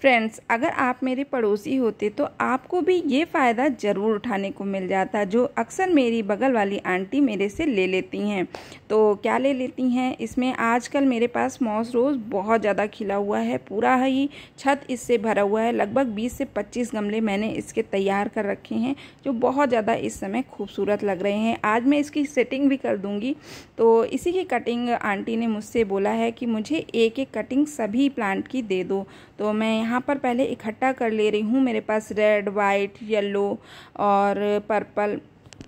friends अगर आप मेरे पड़ोसी होते तो आपको भी ये फ़ायदा ज़रूर उठाने को मिल जाता जो अक्सर मेरी बगल वाली आंटी मेरे से ले लेती हैं तो क्या ले लेती हैं इसमें आजकल मेरे पास मॉस रोज़ बहुत ज़्यादा खिला हुआ है पूरा ही छत इससे भरा हुआ है लगभग 20 से 25 गमले मैंने इसके तैयार कर रखे हैं जो बहुत ज़्यादा इस समय खूबसूरत लग रहे हैं आज मैं इसकी सेटिंग भी कर दूँगी तो इसी की कटिंग आंटी ने मुझसे बोला है कि मुझे एक एक कटिंग सभी प्लांट की दे दो तो मैं यहाँ पर पहले इकट्ठा कर ले रही हूँ मेरे पास रेड वाइट येलो और पर्पल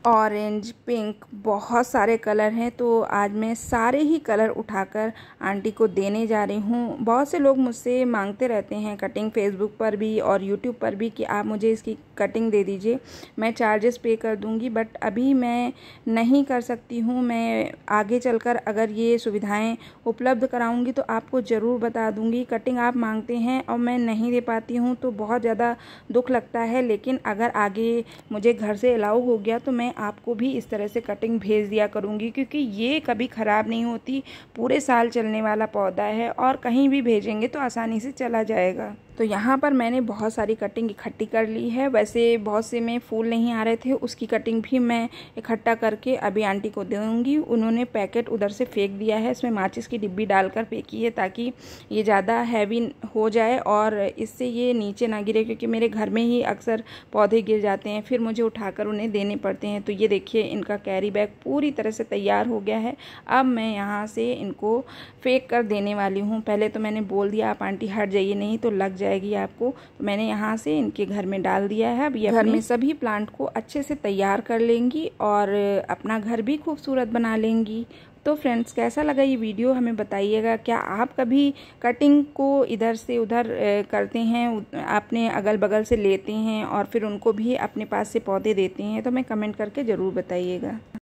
ऑरेंज पिंक बहुत सारे कलर हैं तो आज मैं सारे ही कलर उठाकर आंटी को देने जा रही हूँ बहुत से लोग मुझसे मांगते रहते हैं कटिंग फेसबुक पर भी और यूट्यूब पर भी कि आप मुझे इसकी कटिंग दे दीजिए मैं चार्जेस पे कर दूँगी बट अभी मैं नहीं कर सकती हूँ मैं आगे चलकर अगर ये सुविधाएँ उपलब्ध कराऊँगी तो आपको ज़रूर बता दूँगी कटिंग आप मांगते हैं और मैं नहीं दे पाती हूँ तो बहुत ज़्यादा दुख लगता है लेकिन अगर आगे मुझे घर से अलाउ हो गया तो मैं मैं आपको भी इस तरह से कटिंग भेज दिया करूँगी क्योंकि ये कभी ख़राब नहीं होती पूरे साल चलने वाला पौधा है और कहीं भी भेजेंगे तो आसानी से चला जाएगा तो यहाँ पर मैंने बहुत सारी कटिंग इकट्ठी कर ली है वैसे बहुत से में फूल नहीं आ रहे थे उसकी कटिंग भी मैं इकट्ठा करके अभी आंटी को दूँगी उन्होंने पैकेट उधर से फेंक दिया है इसमें माचिस की डिब्बी डालकर फेंकी है ताकि ये ज़्यादा हैवी हो जाए और इससे ये नीचे ना गिरे क्योंकि मेरे घर में ही अक्सर पौधे गिर जाते हैं फिर मुझे उठाकर उन्हें देने पड़ते हैं तो ये देखिए इनका कैरी बैग पूरी तरह से तैयार हो गया है अब मैं यहाँ से इनको फेंक कर देने वाली हूँ पहले तो मैंने बोल दिया आप आंटी हट जाइए नहीं तो लग जाएगी आपको तो मैंने यहाँ से इनके घर में डाल दिया है अब ये घर में सभी प्लांट को अच्छे से तैयार कर लेंगी और अपना घर भी खूबसूरत बना लेंगी तो फ्रेंड्स कैसा लगा ये वीडियो हमें बताइएगा क्या आप कभी कटिंग को इधर से उधर करते हैं अपने अगल बगल से लेते हैं और फिर उनको भी अपने पास से पौधे देते हैं तो हमें कमेंट करके ज़रूर बताइएगा